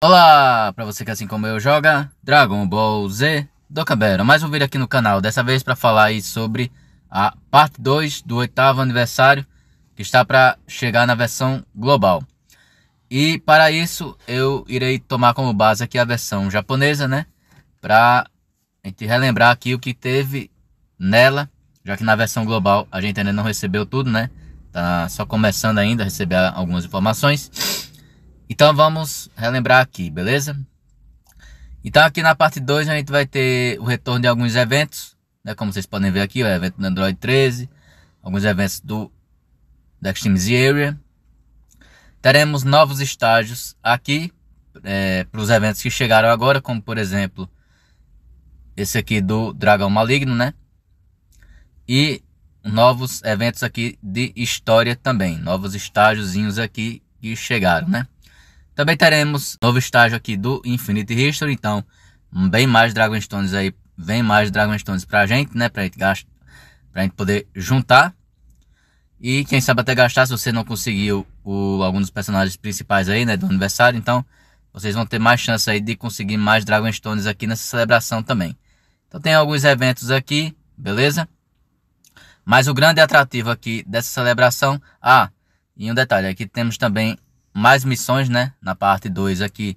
Olá, para você que assim como eu joga Dragon Ball Z do Mais um vídeo aqui no canal, dessa vez para falar aí sobre a parte 2 do oitavo aniversário que está para chegar na versão global. E para isso eu irei tomar como base aqui a versão japonesa, né? Para a gente relembrar aqui o que teve nela, já que na versão global a gente ainda não recebeu tudo, né? Tá só começando ainda a receber algumas informações. Então vamos relembrar aqui, beleza? Então aqui na parte 2 a gente vai ter o retorno de alguns eventos, né? Como vocês podem ver aqui, o evento do Android 13, alguns eventos do da Xtremes Area. Teremos novos estágios aqui é, para os eventos que chegaram agora, como por exemplo esse aqui do Dragão Maligno, né? E novos eventos aqui de história também, novos estágiozinhos aqui que chegaram, né? Também teremos novo estágio aqui do Infinite History, então bem mais Dragonstones aí, vem mais Dragonstones pra gente, né, pra gente, gastar, pra gente poder juntar. E quem sabe até gastar, se você não conseguiu o, algum dos personagens principais aí, né, do aniversário, então vocês vão ter mais chance aí de conseguir mais Dragonstones aqui nessa celebração também. Então tem alguns eventos aqui, beleza? Mas o grande atrativo aqui dessa celebração, ah, e um detalhe, aqui temos também mais missões, né? Na parte 2 aqui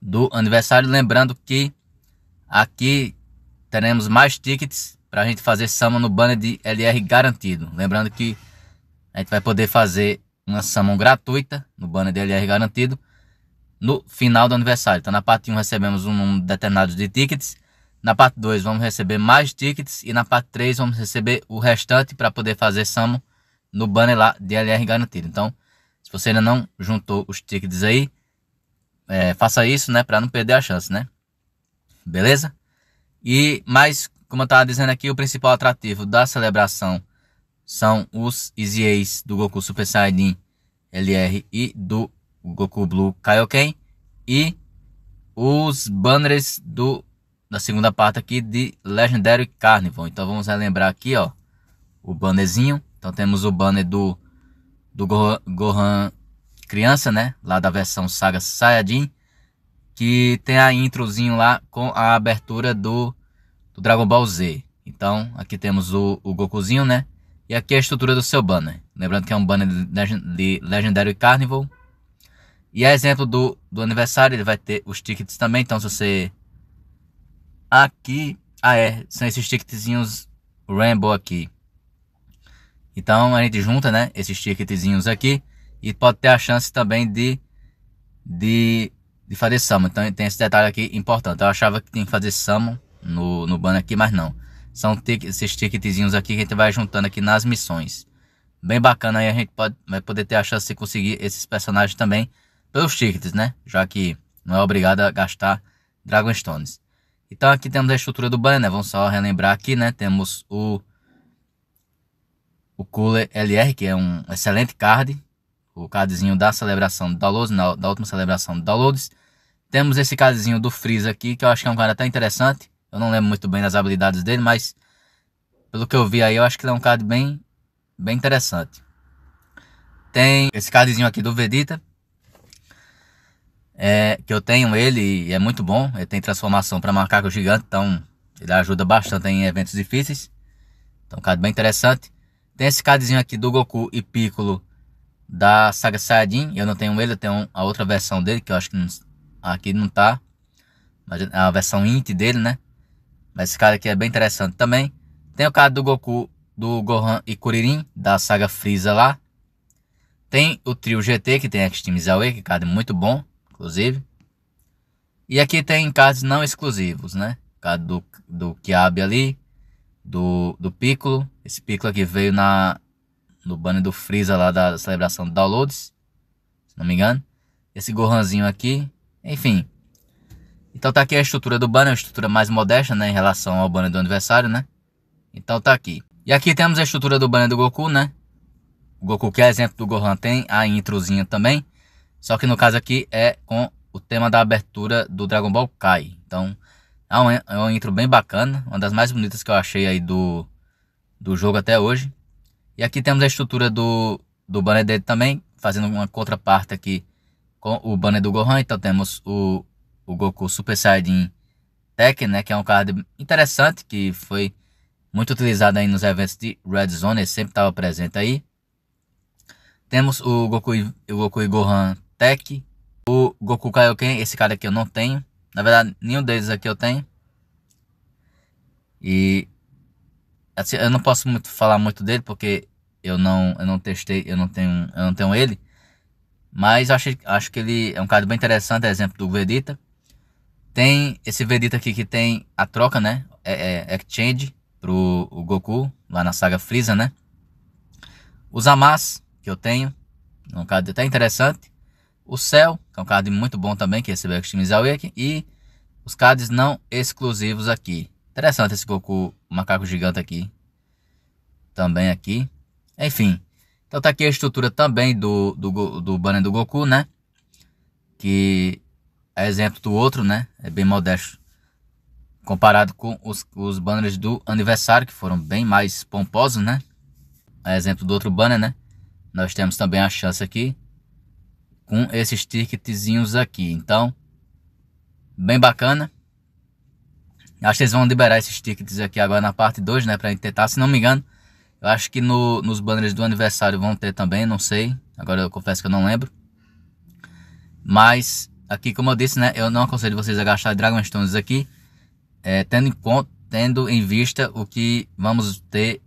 do aniversário. Lembrando que aqui teremos mais tickets para a gente fazer samu no banner de LR garantido. Lembrando que a gente vai poder fazer uma samu gratuita no banner de LR garantido no final do aniversário. Então na parte 1 um recebemos um número determinado de tickets. Na parte 2 vamos receber mais tickets e na parte 3 vamos receber o restante para poder fazer samu no banner lá de LR garantido. Então se você ainda não juntou os tickets aí, é, faça isso, né? Para não perder a chance, né? Beleza? E mais, como eu estava dizendo aqui, o principal atrativo da celebração são os Easy Ace do Goku Super Saiyajin LR e do Goku Blue Kaioken e os banners do da segunda parte aqui de Legendary Carnival. Então vamos relembrar aqui, ó, o bannerzinho. Então temos o banner do do Gohan criança, né? Lá da versão Saga Saiyajin, que tem a introzinho lá com a abertura do, do Dragon Ball Z. Então, aqui temos o, o Gokuzinho, né? E aqui é a estrutura do seu banner. Lembrando que é um banner de Legendary Carnival. E a exemplo do, do aniversário, ele vai ter os tickets também. Então, se você... Aqui... Ah, é. São esses tickets Rainbow aqui. Então a gente junta, né, esses ticketzinhos aqui e pode ter a chance também de de, de fazer summon. Então tem esse detalhe aqui importante. Eu achava que tinha que fazer summon no, no banner aqui, mas não. São esses ticketzinhos aqui que a gente vai juntando aqui nas missões. Bem bacana aí a gente pode, vai poder ter a chance de conseguir esses personagens também pelos tickets, né? Já que não é obrigado a gastar Dragon Stones. Então aqui temos a estrutura do banner, né? Vamos só relembrar aqui, né? Temos o o Cooler LR, que é um excelente card, o cardzinho da celebração do Downloads, na, da última celebração do Downloads. Temos esse cardzinho do Freeze aqui, que eu acho que é um cara até interessante. Eu não lembro muito bem das habilidades dele, mas pelo que eu vi aí, eu acho que ele é um card bem, bem interessante. Tem esse cardzinho aqui do Vegeta, é, que eu tenho ele e é muito bom. Ele tem transformação para macaco gigante, então ele ajuda bastante em eventos difíceis. Então, um card bem interessante. Tem esse cardzinho aqui do Goku e Piccolo da saga Saiyajin. Eu não tenho ele, eu tenho a outra versão dele, que eu acho que não, aqui não tá. Mas é a versão int dele, né? Mas esse cara aqui é bem interessante também. Tem o card do Goku, do Gohan e Kuririn, da saga Freeza lá. Tem o trio GT, que tem X-Team Zawe, que é card muito bom, inclusive. E aqui tem cards não exclusivos, né? Card do, do Kiabe ali do, do Piccolo. Esse Piccolo aqui veio na, no banner do Freeza lá da celebração do Downloads, se não me engano. Esse Gohanzinho aqui, enfim. Então tá aqui a estrutura do banner, uma estrutura mais modesta, né, em relação ao banner do aniversário, né? Então tá aqui. E aqui temos a estrutura do banner do Goku, né? O Goku que é exemplo do Gohan tem a introzinha também, só que no caso aqui é com o tema da abertura do Dragon Ball Kai. Então, é um, é um intro bem bacana, uma das mais bonitas que eu achei aí do, do jogo até hoje. E aqui temos a estrutura do, do banner dele também, fazendo uma contraparte aqui com o banner do Gohan. Então temos o, o Goku Super Saiyajin Tech, né, que é um card interessante, que foi muito utilizado aí nos eventos de Red Zone, ele sempre estava presente aí. Temos o Goku, o Goku e Gohan Tech, o Goku Kaioken, esse cara aqui eu não tenho. Na verdade, nenhum deles aqui eu tenho. E assim, eu não posso muito falar muito dele porque eu não, eu não testei, eu não tenho, eu não tenho ele. Mas acho, acho que ele é um caso bem interessante, é exemplo do Vedita. Tem esse Vedita aqui que tem a troca, né? É, é exchange é pro o Goku, lá na saga Freeza, né? Os Amas, que eu tenho, um caso até interessante. O céu que é um card muito bom também, que recebeu Extreme Awakening. E os cards não exclusivos aqui. Interessante esse Goku macaco gigante aqui. Também aqui. Enfim. Então tá aqui a estrutura também do, do, do banner do Goku, né? Que é exemplo do outro, né? É bem modesto. Comparado com os, os banners do aniversário, que foram bem mais pomposos, né? É exemplo do outro banner, né? Nós temos também a chance aqui com esses ticketzinhos aqui. Então, bem bacana. Acho que eles vão liberar esses tickets aqui agora na parte 2, né? Pra gente tentar, se não me engano. Eu acho que no, nos banners do aniversário vão ter também, não sei. Agora eu confesso que eu não lembro. Mas, aqui como eu disse, né? Eu não aconselho vocês a gastar Dragonstones aqui. É, tendo, em conta, tendo em vista o que vamos ter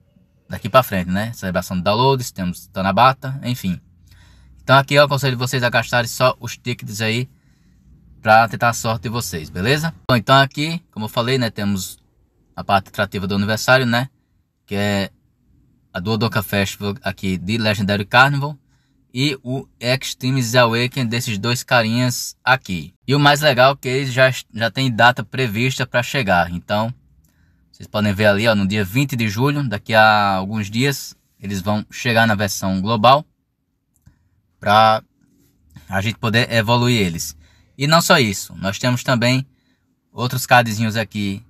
daqui pra frente, né? Celebração de downloads, temos Tanabata, enfim. Então aqui eu aconselho vocês a gastarem só os tickets aí para tentar a sorte de vocês, beleza? Bom, então aqui, como eu falei, né, temos a parte atrativa do aniversário, né, que é a Duodoka Festival aqui de Legendary Carnival e o Extreme Awakening desses dois carinhas aqui. E o mais legal é que eles já, já tem data prevista para chegar, então vocês podem ver ali, ó, no dia 20 de julho, daqui a alguns dias, eles vão chegar na versão global para a gente poder evoluir eles. E não só isso, nós temos também outros CADzinhos aqui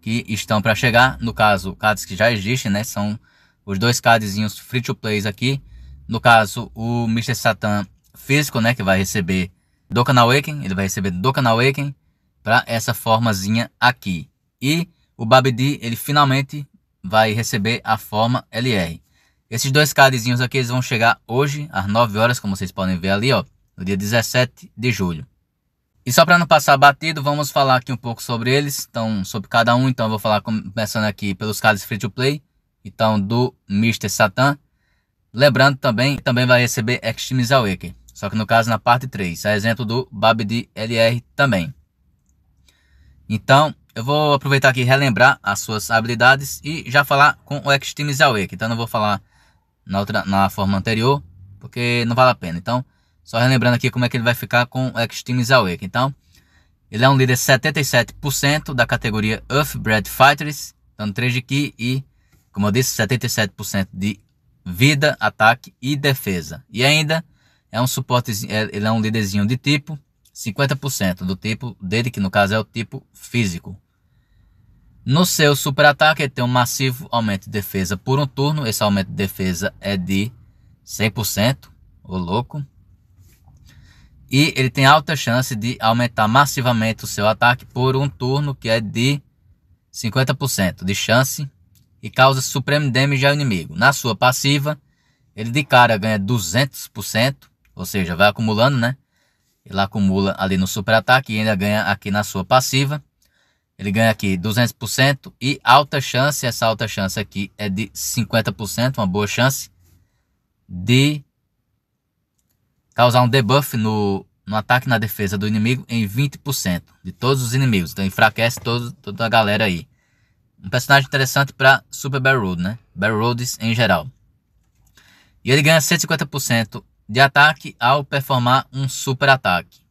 que estão para chegar. No caso, cards que já existem, né? São os dois CADzinhos free to plays aqui. No caso, o Mr. Satan físico, né? Que vai receber do canal Awaken. Ele vai receber do canal Awaken para essa formazinha aqui. E o Babidi, ele finalmente vai receber a forma LR. Esses dois CADzinhos aqui eles vão chegar hoje às 9 horas, como vocês podem ver ali, ó, no dia 17 de julho. E só para não passar batido, vamos falar aqui um pouco sobre eles, então sobre cada um, então eu vou falar começando aqui pelos CADs free to play, então do Mr. Satan. Lembrando também, também vai receber Extreme Awakening, só que no caso na parte 3, a exemplo do Babidi LR também. Então, eu vou aproveitar aqui e relembrar as suas habilidades e já falar com o X-Teams Awake. Então, não vou falar na, outra, na forma anterior, porque não vale a pena. Então, só relembrando aqui como é que ele vai ficar com o X-Team Então, ele é um líder 77% da categoria Earthbred Fighters, dando 3 de Ki e, como eu disse, 77% de vida, ataque e defesa. E ainda é um suporte, é, ele é um líderzinho de tipo 50% do tipo dele, que no caso é o tipo físico. No seu super-ataque, ele tem um massivo aumento de defesa por um turno. Esse aumento de defesa é de 100%, o louco. E ele tem alta chance de aumentar massivamente o seu ataque por um turno, que é de 50% de chance. E causa Supreme Damage ao inimigo. Na sua passiva, ele de cara ganha 200%, ou seja, vai acumulando, né? Ele acumula ali no super-ataque e ainda ganha aqui na sua passiva. Ele ganha aqui 200% e alta chance, essa alta chance aqui é de 50%, uma boa chance de causar um debuff no, no ataque na defesa do inimigo em 20% de todos os inimigos. Então enfraquece todo, toda a galera aí. Um personagem interessante para Super Battle Road, né? Battle Roads em geral. E ele ganha 150% de ataque ao performar um super ataque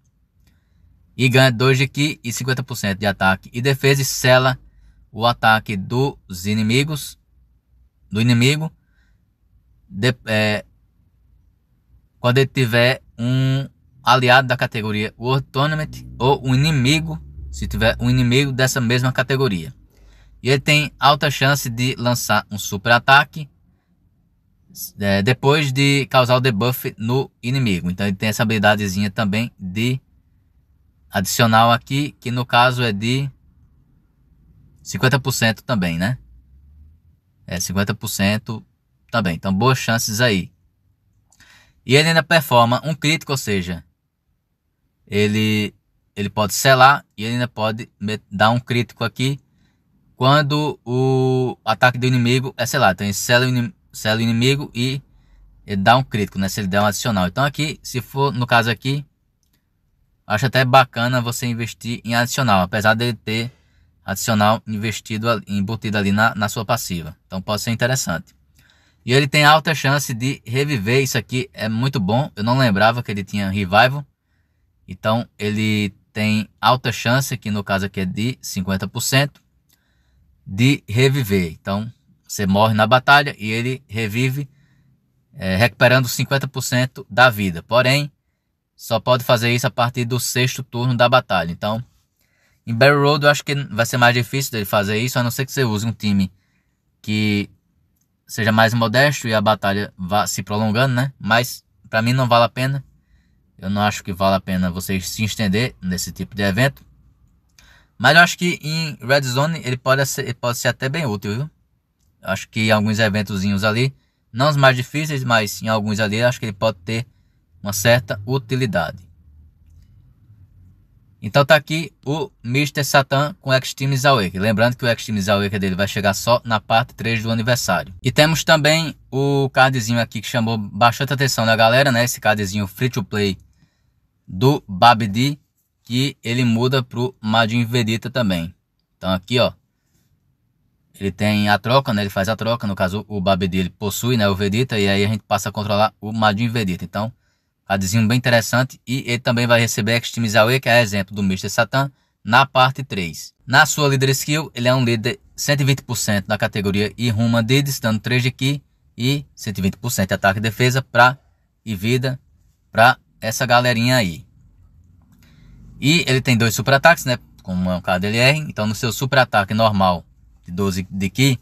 e ganha 2 de Ki e 50% de ataque e defesa e sela o ataque dos inimigos do inimigo de, é, quando ele tiver um aliado da categoria World Tournament ou um inimigo se tiver um inimigo dessa mesma categoria e ele tem alta chance de lançar um super ataque é, depois de causar o debuff no inimigo então ele tem essa habilidadezinha também de adicional aqui, que no caso é de 50% também, né? É 50% também. Então, boas chances aí. E ele ainda performa um crítico, ou seja, ele, ele pode selar e ele ainda pode dar um crítico aqui quando o ataque do inimigo é selado. Então, ele sela o, sela o inimigo e ele dá um crítico, né? Se ele der um adicional. Então, aqui, se for no caso aqui, Acho até bacana você investir em adicional, apesar dele ter adicional investido embutido ali na, na sua passiva. Então pode ser interessante. E ele tem alta chance de reviver. Isso aqui é muito bom. Eu não lembrava que ele tinha revival. Então ele tem alta chance, que no caso aqui é de 50%, de reviver. Então você morre na batalha e ele revive, é, recuperando 50% da vida. Porém, só pode fazer isso a partir do sexto turno da batalha. Então, em Barry Road eu acho que vai ser mais difícil dele fazer isso, a não ser que você use um time que seja mais modesto e a batalha vá se prolongando, né? Mas para mim não vale a pena. Eu não acho que vale a pena vocês se estender nesse tipo de evento. Mas eu acho que em Red Zone ele pode ser, ele pode ser até bem útil, viu? Eu acho que em alguns eventozinhos ali, não os mais difíceis, mas em alguns ali, acho que ele pode ter uma certa utilidade. Então tá aqui o Mr. Satan com o Extreme Awake. Lembrando que o Extreme Awake dele vai chegar só na parte 3 do aniversário. E temos também o cardzinho aqui que chamou bastante atenção da galera, né? Esse cardzinho free to play do Babidi, que ele muda pro Majin Vegeta também. Então aqui, ó. Ele tem a troca, né? Ele faz a troca. No caso, o Babidi ele possui, né? O Vegeta. E aí a gente passa a controlar o Majin Vegeta. Então, Adzinho bem interessante e ele também vai receber Extreme Zawe, que é exemplo do Mr. Satan, na parte 3. Na sua líder Skill, ele é um líder 120% na categoria e Iruma Deeds, dando 3 de Ki e 120% de ataque e defesa pra, e vida para essa galerinha aí. E ele tem dois super ataques, né? Como é o caso dele R. Então, no seu super ataque normal de 12 de Ki,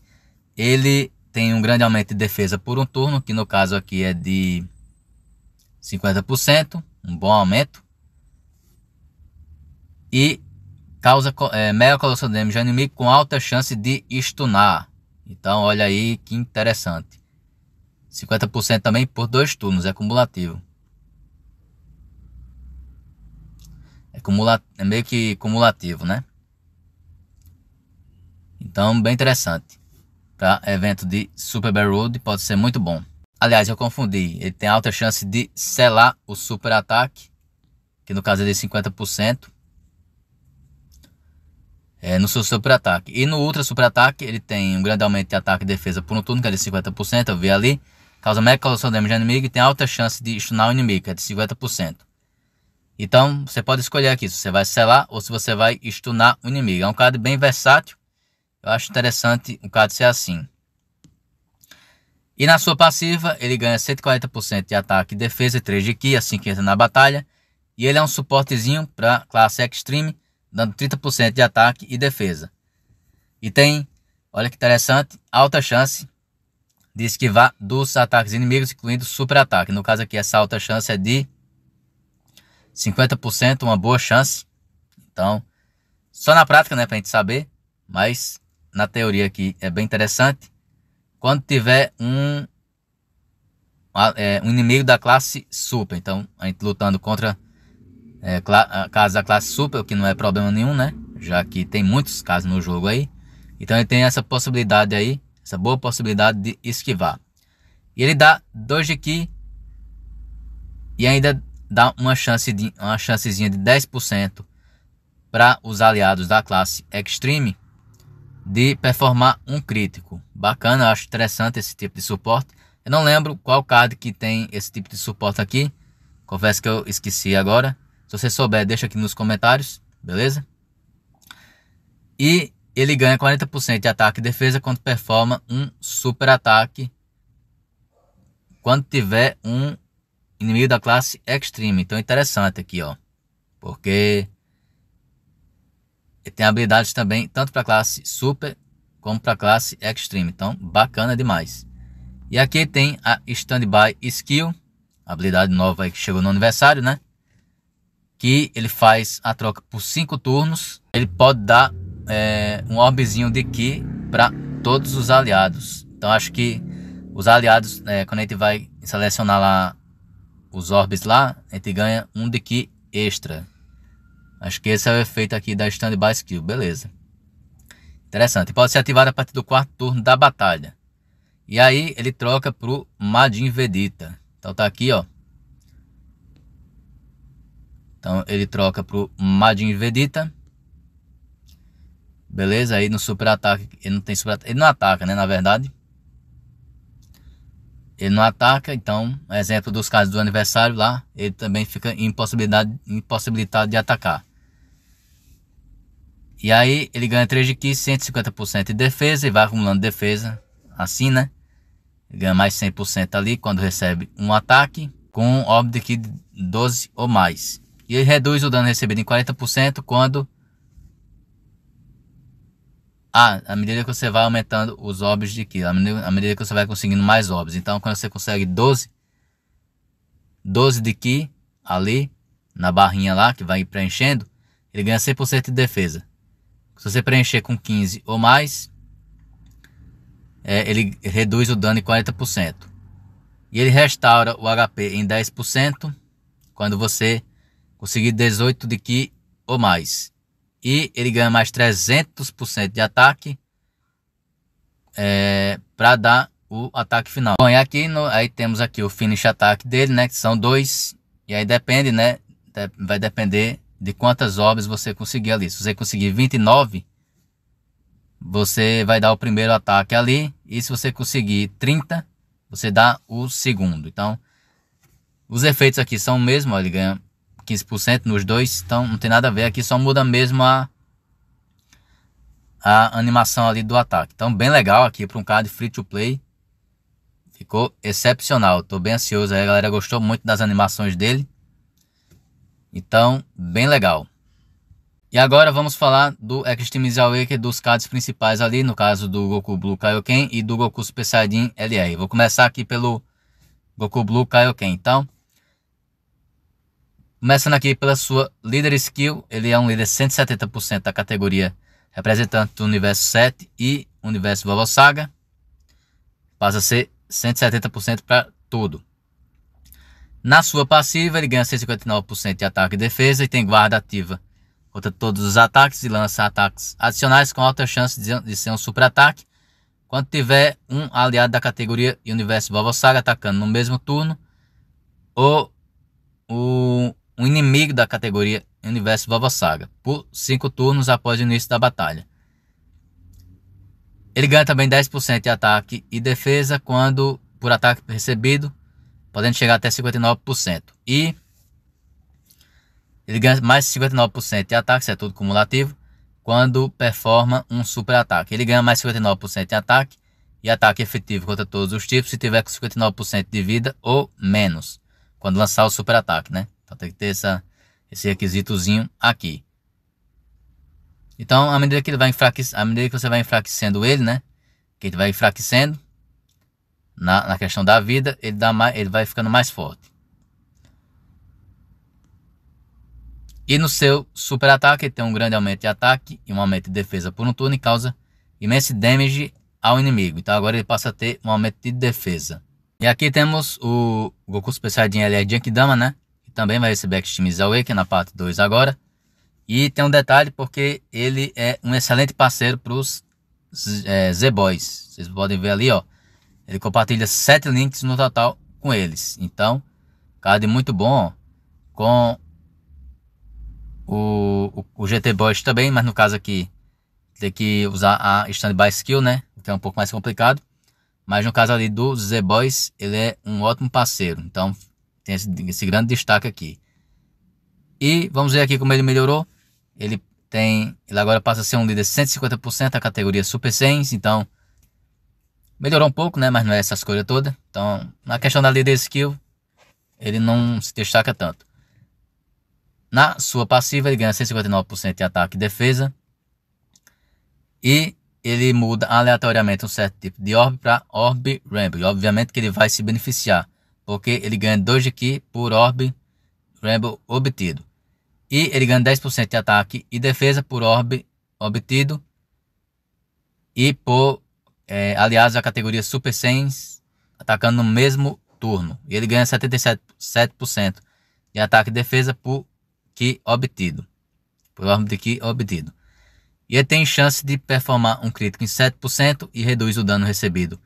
ele tem um grande aumento de defesa por um turno, que no caso aqui é de 50%, um bom aumento. E causa é, eh, megacolossodêmio inimigo com alta chance de estunar. Então, olha aí que interessante. 50% também por dois turnos, é cumulativo. É, cumula, é meio que cumulativo, né? Então, bem interessante. Para tá? evento de Super Bear Road, pode ser muito bom. Aliás, eu confundi. Ele tem alta chance de selar o super ataque, que no caso é de 50%. É, no seu super ataque. E no ultra super ataque, ele tem um grande aumento de ataque e defesa por um turno, que é de 50%. Eu vi ali. Causa mega de damage ao inimigo e tem alta chance de stunar o inimigo, que é de 50%. Então, você pode escolher aqui se você vai selar ou se você vai stunar o inimigo. É um card bem versátil. Eu acho interessante um card ser assim. E na sua passiva, ele ganha 140% de ataque e defesa e 3 de ki é assim que entra na batalha. E ele é um suportezinho para classe Extreme, dando 30% de ataque e defesa. E tem, olha que interessante, alta chance de esquivar dos ataques inimigos, incluindo super ataque. No caso aqui, essa alta chance é de 50%, uma boa chance. Então, só na prática, né, para a gente saber, mas na teoria aqui é bem interessante quando tiver um, é, um inimigo da classe super. Então, a gente lutando contra é, casos da classe super, o que não é problema nenhum, né? Já que tem muitos casos no jogo aí. Então, ele tem essa possibilidade aí, essa boa possibilidade de esquivar. E ele dá 2 de ki e ainda dá uma chance de uma chancezinha de 10% para os aliados da classe Extreme de performar um crítico. Bacana, acho interessante esse tipo de suporte. Eu não lembro qual card que tem esse tipo de suporte aqui. Confesso que eu esqueci agora. Se você souber, deixa aqui nos comentários, beleza? E ele ganha 40% de ataque e defesa quando performa um super ataque quando tiver um inimigo da classe Extreme. Então interessante aqui, ó. Porque e tem habilidades também, tanto para classe Super como para classe Extreme. Então, bacana demais. E aqui tem a Standby Skill, habilidade nova que chegou no aniversário, né? Que ele faz a troca por 5 turnos. Ele pode dar é, um orbezinho de Ki para todos os aliados. Então, acho que os aliados, é, quando a gente vai selecionar lá os orbes lá, a gente ganha um de Ki extra. Acho que esse é o efeito aqui da Standby Skill, beleza. Interessante. Pode ser ativado a partir do quarto turno da batalha. E aí ele troca pro Madin Vedita. Então tá aqui, ó. Então ele troca pro Madin Vedita. Beleza? Aí no super ataque, ele não tem super ataque, ele não ataca, né, na verdade. Ele não ataca, então, exemplo dos casos do aniversário lá, ele também fica impossibilidade, impossibilitado de atacar. E aí ele ganha 3 de ki, 150% de defesa e vai acumulando defesa, assim, né? Ele ganha mais 100% ali quando recebe um ataque com ob de ki 12 ou mais. E ele reduz o dano recebido em 40% quando ah, à medida que você vai aumentando os óbitos de ki, à medida, que você vai conseguindo mais óbitos Então, quando você consegue 12 12 de ki ali na barrinha lá que vai preenchendo, ele ganha 100% de defesa. Se você preencher com 15 ou mais, é, ele reduz o dano em 40%. E ele restaura o HP em 10% quando você conseguir 18 de Ki ou mais. E ele ganha mais 300% de ataque é, para dar o ataque final. Bom, e aqui no, aí temos aqui o finish ataque dele, né? Que são dois. E aí depende, né? vai depender de quantas obras você conseguir ali. Se você conseguir 29, você vai dar o primeiro ataque ali. E se você conseguir 30, você dá o segundo. Então, os efeitos aqui são o mesmo. ele ganha 15% nos dois. Então, não tem nada a ver. Aqui só muda mesmo a, a animação ali do ataque. Então, bem legal aqui para um card free to play. Ficou excepcional. Estou bem ansioso aí, a galera gostou muito das animações dele. Então, bem legal. E agora vamos falar do Extreme Zawake é dos cards principais ali, no caso do Goku Blue Kaioken e do Goku Super Saiyajin LR. Vou começar aqui pelo Goku Blue Kaioken, então. Começando aqui pela sua líder skill, ele é um líder 170% da categoria representante do universo 7 e universo Vovó Saga. Passa a ser 170% para tudo. Na sua passiva, ele ganha 159% de ataque e defesa e tem guarda ativa contra todos os ataques e lança ataques adicionais com alta chance de, ser um super-ataque. Quando tiver um aliado da categoria Universo Saga atacando no mesmo turno, ou o, um inimigo da categoria Universo Saga por 5 turnos após o início da batalha. Ele ganha também 10% de ataque e defesa quando por ataque recebido podendo chegar até 59%. E ele ganha mais 59% de ataque, isso é tudo cumulativo, quando performa um super ataque. Ele ganha mais 59% de ataque e ataque efetivo contra todos os tipos se tiver com 59% de vida ou menos, quando lançar o super ataque, né? Então tem que ter essa, esse requisitozinho aqui. Então, à medida que ele vai à medida que você vai enfraquecendo ele, né? Que ele vai enfraquecendo, na, na questão da vida, ele, dá mais, ele vai ficando mais forte. E no seu super ataque, ele tem um grande aumento de ataque e um aumento de defesa por um turno e causa imenso damage ao inimigo. Então agora ele passa a ter um aumento de defesa. E aqui temos o Goku Super Saiyajin LR Jankidama, né? Que também vai receber Extremis Awaken é na parte 2 agora. E tem um detalhe porque ele é um excelente parceiro para os é, Z-Boys. Vocês podem ver ali, ó. Ele compartilha sete links no total com eles. Então, card muito bom com o, o, o GT Boys também, mas no caso aqui tem que usar a Standby Skill, né? Que é um pouco mais complicado. Mas no caso ali do Z Boys, ele é um ótimo parceiro. Então, tem esse, esse grande destaque aqui. E vamos ver aqui como ele melhorou. Ele tem, ele agora passa a ser um líder 150% da categoria Super 100, então Melhorou um pouco, né? Mas não é essas coisas todas. Então, na questão da líder skill, ele não se destaca tanto. Na sua passiva, ele ganha 159% de ataque e defesa. E ele muda aleatoriamente um certo tipo de orb para orb Ramble. Obviamente que ele vai se beneficiar, porque ele ganha 2 de ki por orb Ramble obtido. E ele ganha 10% de ataque e defesa por orb obtido e por é, aliás a categoria Super 100, atacando no mesmo turno. E ele ganha 77% de ataque e defesa por que obtido. Por ordem de que obtido. E ele tem chance de performar um crítico em 7% e reduz o dano recebido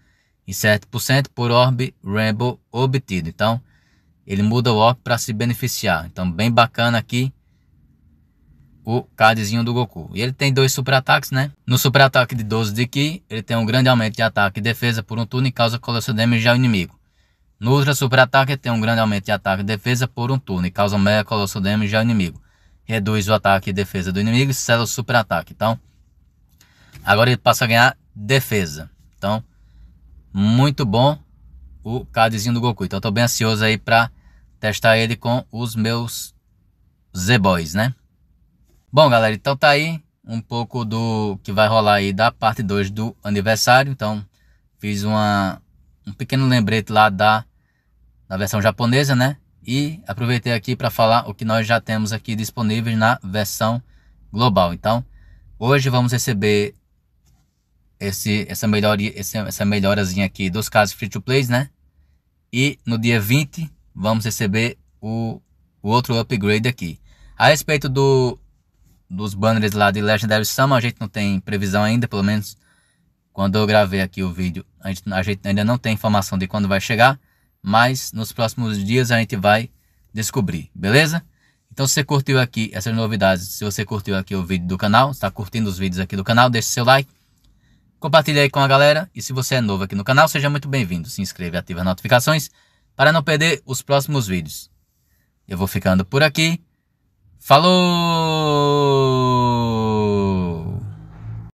em 7% por orb Rainbow obtido. Então, ele muda o orb para se beneficiar. Então, bem bacana aqui o cardzinho do Goku. E ele tem dois super ataques, né? No super ataque de 12 de Ki, ele tem um grande aumento de ataque e defesa por um turno e causa colossal damage ao inimigo. No ultra super ataque, ele tem um grande aumento de ataque e defesa por um turno e causa meia mega colossal damage ao inimigo. Reduz o ataque e defesa do inimigo e sela o super ataque. Então, agora ele passa a ganhar defesa. Então, muito bom o cardzinho do Goku. Então, estou bem ansioso aí para testar ele com os meus Z-Boys, né? Bom, galera, então tá aí um pouco do que vai rolar aí da parte 2 do aniversário. Então, fiz uma, um pequeno lembrete lá da, da versão japonesa, né? E aproveitei aqui para falar o que nós já temos aqui disponível na versão global. Então, hoje vamos receber esse, essa, melhoria, esse, essa melhorazinha aqui dos casos free to play, né? E no dia 20 vamos receber o, o outro upgrade aqui. A respeito do dos banners lá de Legendary Summon, a gente não tem previsão ainda, pelo menos quando eu gravei aqui o vídeo, a gente, a gente ainda não tem informação de quando vai chegar, mas nos próximos dias a gente vai descobrir, beleza? Então se você curtiu aqui essas novidades, se você curtiu aqui o vídeo do canal, está curtindo os vídeos aqui do canal, deixe seu like, compartilhe aí com a galera e se você é novo aqui no canal, seja muito bem-vindo, se inscreva e ative as notificações para não perder os próximos vídeos. Eu vou ficando por aqui. Falou!